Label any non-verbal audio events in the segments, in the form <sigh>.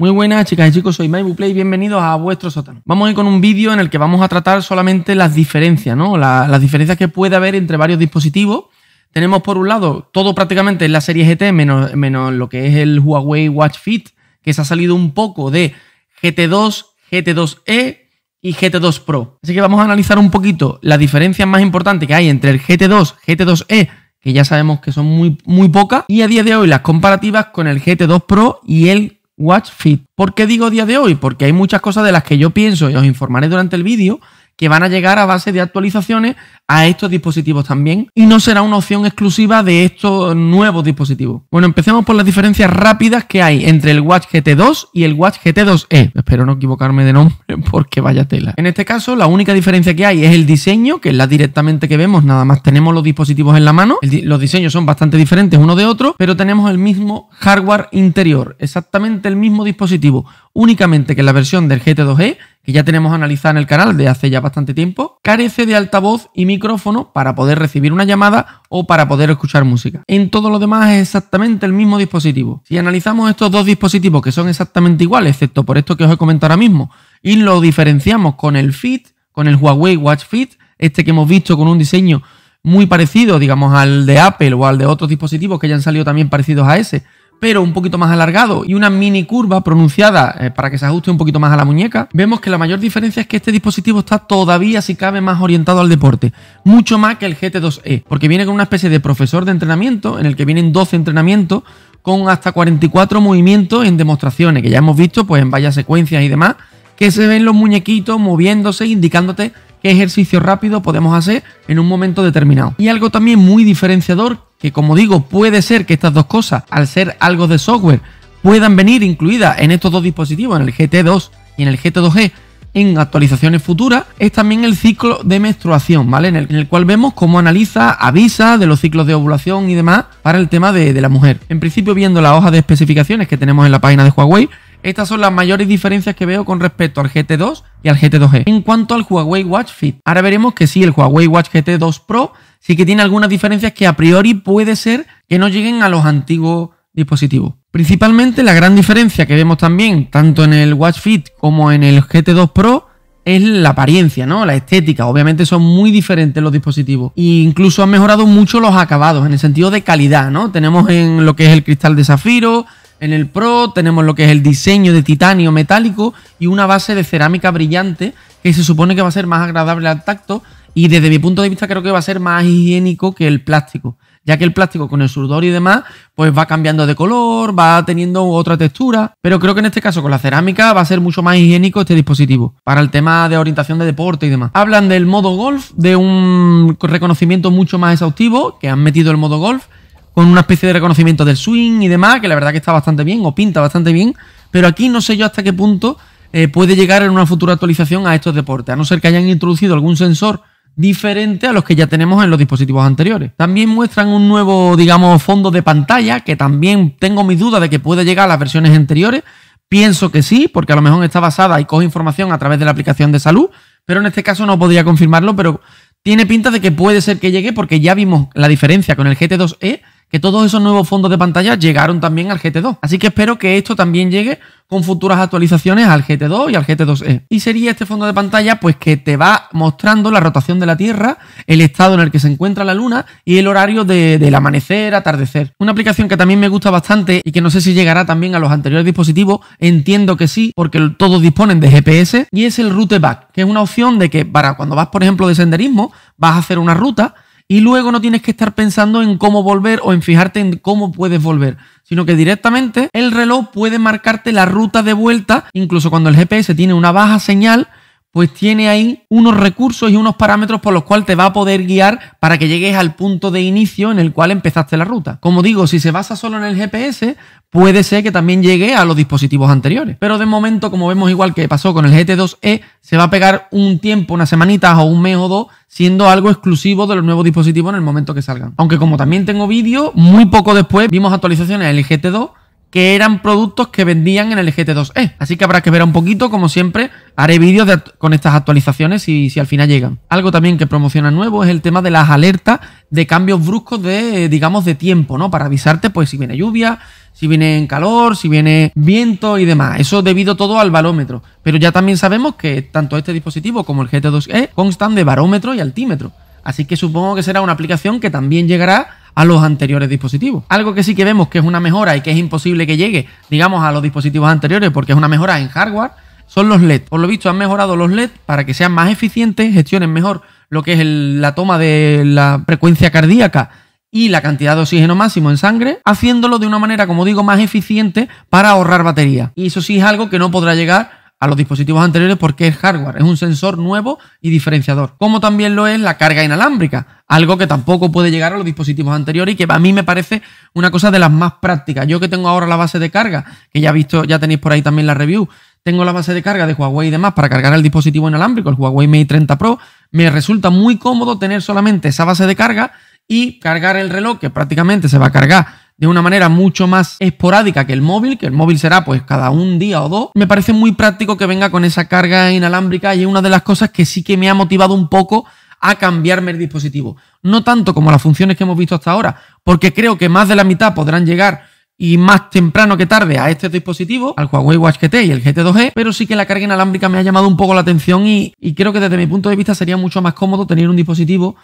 Muy buenas chicas y chicos, soy Mike y bienvenidos a vuestro sótano. Vamos a ir con un vídeo en el que vamos a tratar solamente las diferencias, ¿no? las diferencias que puede haber entre varios dispositivos. Tenemos por un lado todo prácticamente en la serie GT menos, menos lo que es el Huawei Watch Fit, que se ha salido un poco de GT2, GT2E y GT2 Pro. Así que vamos a analizar un poquito las diferencias más importantes que hay entre el GT2, GT2E que ya sabemos que son muy, muy pocas, y a día de hoy las comparativas con el GT2 Pro y el WatchFit. ¿Por qué digo día de hoy? Porque hay muchas cosas de las que yo pienso y os informaré durante el vídeo que van a llegar a base de actualizaciones a estos dispositivos también y no será una opción exclusiva de estos nuevos dispositivos. Bueno, empecemos por las diferencias rápidas que hay entre el Watch GT2 y el Watch GT2e. Espero no equivocarme de nombre <laughs> porque vaya tela. En este caso, la única diferencia que hay es el diseño, que es la directamente que vemos, nada más tenemos los dispositivos en la mano, los diseños son bastante diferentes uno de otro, pero tenemos el mismo hardware interior, exactamente el mismo dispositivo únicamente que la versión del GT2E, que ya tenemos analizada en el canal de hace ya bastante tiempo, carece de altavoz y micrófono para poder recibir una llamada o para poder escuchar música. En todo lo demás es exactamente el mismo dispositivo. Si analizamos estos dos dispositivos que son exactamente iguales, excepto por esto que os he comentado ahora mismo, y lo diferenciamos con el Fit, con el Huawei Watch Fit, este que hemos visto con un diseño muy parecido, digamos, al de Apple o al de otros dispositivos que ya han salido también parecidos a ese, pero un poquito más alargado y una mini curva pronunciada eh, para que se ajuste un poquito más a la muñeca, vemos que la mayor diferencia es que este dispositivo está todavía, si cabe, más orientado al deporte, mucho más que el GT2E, porque viene con una especie de profesor de entrenamiento en el que vienen 12 entrenamientos con hasta 44 movimientos en demostraciones, que ya hemos visto pues en varias secuencias y demás, que se ven los muñequitos moviéndose, indicándote qué ejercicio rápido podemos hacer en un momento determinado. Y algo también muy diferenciador, que como digo, puede ser que estas dos cosas, al ser algo de software, puedan venir incluidas en estos dos dispositivos, en el GT2 y en el GT2G, e, en actualizaciones futuras, es también el ciclo de menstruación, ¿vale? En el, cual vemos cómo analiza, avisa de los ciclos de ovulación y demás para el tema de, de la mujer. En principio, viendo la hoja de especificaciones que tenemos en la página de Huawei, estas son las mayores diferencias que veo con respecto al GT2 y al gt 2 g e. En cuanto al Huawei Watch Fit, ahora veremos que sí, el Huawei Watch GT2 Pro sí que tiene algunas diferencias que a priori puede ser que no lleguen a los antiguos dispositivos. Principalmente la gran diferencia que vemos también, tanto en el Watch Fit como en el GT2 Pro, es la apariencia, ¿no? La estética. Obviamente son muy diferentes los dispositivos. E incluso han mejorado mucho los acabados, en el sentido de calidad, ¿no? Tenemos en lo que es el cristal de zafiro, en el Pro tenemos lo que es el diseño de titanio metálico y una base de cerámica brillante que se supone que va a ser más agradable al tacto y desde mi punto de vista creo que va a ser más higiénico que el plástico, ya que el plástico con el sudor y demás pues va cambiando de color, va teniendo otra textura, pero creo que en este caso con la cerámica va a ser mucho más higiénico este dispositivo para el tema de orientación de deporte y demás. Hablan del modo golf, de un reconocimiento mucho más exhaustivo que han metido el modo golf con una especie de reconocimiento del swing y demás, que la verdad que está bastante bien o pinta bastante bien, pero aquí no sé yo hasta qué punto eh, puede llegar en una futura actualización a estos deportes, a no ser que hayan introducido algún sensor diferente a los que ya tenemos en los dispositivos anteriores. También muestran un nuevo, digamos, fondo de pantalla, que también tengo mis dudas de que pueda llegar a las versiones anteriores. Pienso que sí, porque a lo mejor está basada y coge información a través de la aplicación de salud, pero en este caso no podría confirmarlo, pero tiene pinta de que puede ser que llegue porque ya vimos la diferencia con el GT2E que todos esos nuevos fondos de pantalla llegaron también al GT2. Así que espero que esto también llegue con futuras actualizaciones al GT2 y al GT2E. Y sería este fondo de pantalla pues que te va mostrando la rotación de la Tierra, el estado en el que se encuentra la Luna y el horario del amanecer, atardecer. Una aplicación que también me gusta bastante y que no sé si llegará también a los anteriores dispositivos, entiendo que sí, porque todos disponen de GPS, y es el Routeback, que es una opción de que para cuando vas, por ejemplo, de senderismo, vas a hacer una ruta, y luego no tienes que estar pensando en cómo volver o en fijarte en cómo puedes volver, sino que directamente el reloj puede marcarte la ruta de vuelta, incluso cuando el GPS tiene una baja señal, pues tiene ahí unos recursos y unos parámetros por los cuales te va a poder guiar para que llegues al punto de inicio en el cual empezaste la ruta. Como digo, si se basa solo en el GPS, puede ser que también llegue a los dispositivos anteriores. Pero de momento, como vemos igual que pasó con el GT2E, se va a pegar un tiempo, unas semanitas o un mes o dos, siendo algo exclusivo de los nuevos dispositivos en el momento que salgan. Aunque como también tengo vídeo, muy poco después vimos actualizaciones el GT2 que eran productos que vendían en el GT2E. Así que habrá que ver un poquito, como siempre, haré vídeos con estas actualizaciones y si al final llegan. Algo también que promociona nuevo es el tema de las alertas de cambios bruscos de, digamos, de tiempo, ¿no? Para avisarte, pues, si viene lluvia, si viene calor, si viene viento y demás. Eso debido todo al barómetro. Pero ya también sabemos que tanto este dispositivo como el GT2E constan de barómetro y altímetro. Así que supongo que será una aplicación que también llegará a los anteriores dispositivos. Algo que sí que vemos que es una mejora y que es imposible que llegue, digamos, a los dispositivos anteriores porque es una mejora en hardware, son los LED. Por lo visto han mejorado los LED para que sean más eficientes, gestionen mejor lo que es la toma de la frecuencia cardíaca y la cantidad de oxígeno máximo en sangre, haciéndolo de una manera, como digo, más eficiente para ahorrar batería. Y eso sí es algo que no podrá llegar a los dispositivos anteriores porque es hardware, es un sensor nuevo y diferenciador. Como también lo es la carga inalámbrica, algo que tampoco puede llegar a los dispositivos anteriores y que a mí me parece una cosa de las más prácticas. Yo que tengo ahora la base de carga, que ya visto, ya tenéis por ahí también la review, tengo la base de carga de Huawei y demás para cargar el dispositivo inalámbrico, el Huawei Mate 30 Pro, me resulta muy cómodo tener solamente esa base de carga y cargar el reloj que prácticamente se va a cargar de una manera mucho más esporádica que el móvil, que el móvil será pues cada un día o dos, me parece muy práctico que venga con esa carga inalámbrica y es una de las cosas que sí que me ha motivado un poco a cambiarme el dispositivo. No tanto como las funciones que hemos visto hasta ahora, porque creo que más de la mitad podrán llegar y más temprano que tarde a este dispositivo, al Huawei Watch GT y el GT2G, e, pero sí que la carga inalámbrica me ha llamado un poco la atención y, y creo que desde mi punto de vista sería mucho más cómodo tener un dispositivo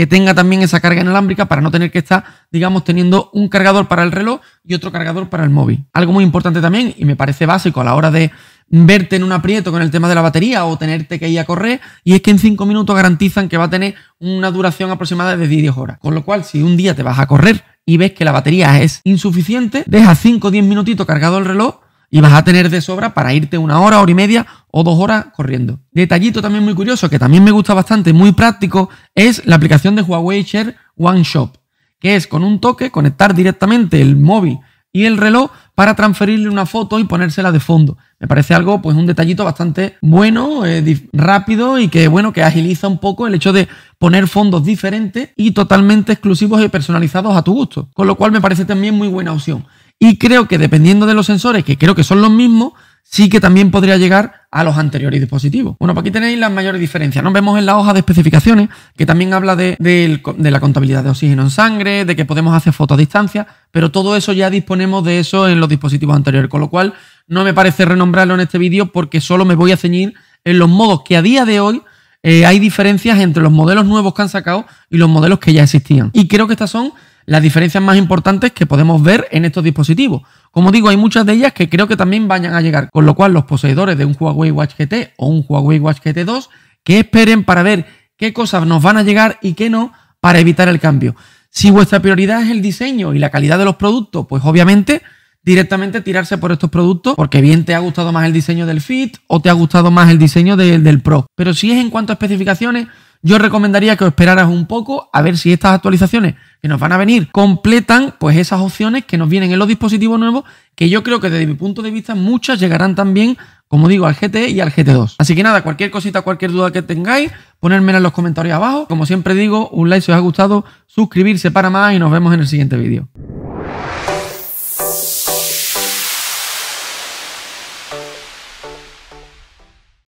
que tenga también esa carga inalámbrica para no tener que estar, digamos, teniendo un cargador para el reloj y otro cargador para el móvil. Algo muy importante también, y me parece básico a la hora de verte en un aprieto con el tema de la batería o tenerte que ir a correr, y es que en 5 minutos garantizan que va a tener una duración aproximada de 10 horas. Con lo cual, si un día te vas a correr y ves que la batería es insuficiente, deja 5 o 10 minutitos cargado el reloj y vas a tener de sobra para irte una hora, hora y media o dos horas corriendo. Detallito también muy curioso, que también me gusta bastante, muy práctico, es la aplicación de Huawei Share One Shop, que es con un toque conectar directamente el móvil y el reloj para transferirle una foto y ponérsela de fondo. Me parece algo, pues un detallito bastante bueno, eh, rápido y que, bueno, que agiliza un poco el hecho de poner fondos diferentes y totalmente exclusivos y personalizados a tu gusto. Con lo cual me parece también muy buena opción. Y creo que dependiendo de los sensores, que creo que son los mismos, sí que también podría llegar a los anteriores dispositivos. Bueno, pues aquí tenéis las mayores diferencias. Nos vemos en la hoja de especificaciones, que también habla de, la contabilidad de oxígeno en sangre, de que podemos hacer fotos a distancia, pero todo eso ya disponemos de eso en los dispositivos anteriores, con lo cual no me parece renombrarlo en este vídeo porque solo me voy a ceñir en los modos que a día de hoy eh, hay diferencias entre los modelos nuevos que han sacado y los modelos que ya existían. Y creo que estas son las diferencias más importantes que podemos ver en estos dispositivos. Como digo, hay muchas de ellas que creo que también vayan a llegar, con lo cual los poseedores de un Huawei Watch GT o un Huawei Watch GT 2 que esperen para ver qué cosas nos van a llegar y qué no para evitar el cambio. Si vuestra prioridad es el diseño y la calidad de los productos, pues obviamente directamente tirarse por estos productos porque bien te ha gustado más el diseño del Fit o te ha gustado más el diseño del Pro. Pero si es en cuanto a especificaciones, yo recomendaría que os esperaras un poco a ver si estas actualizaciones que nos van a venir completan pues esas opciones que nos vienen en los dispositivos nuevos que yo creo que desde mi punto de vista muchas llegarán también, como digo, al GT e y al GT2. E Así que nada, cualquier cosita, cualquier duda que tengáis, ponérmela en los comentarios abajo. Como siempre digo, un like si os ha gustado, suscribirse para más y nos vemos en el siguiente vídeo.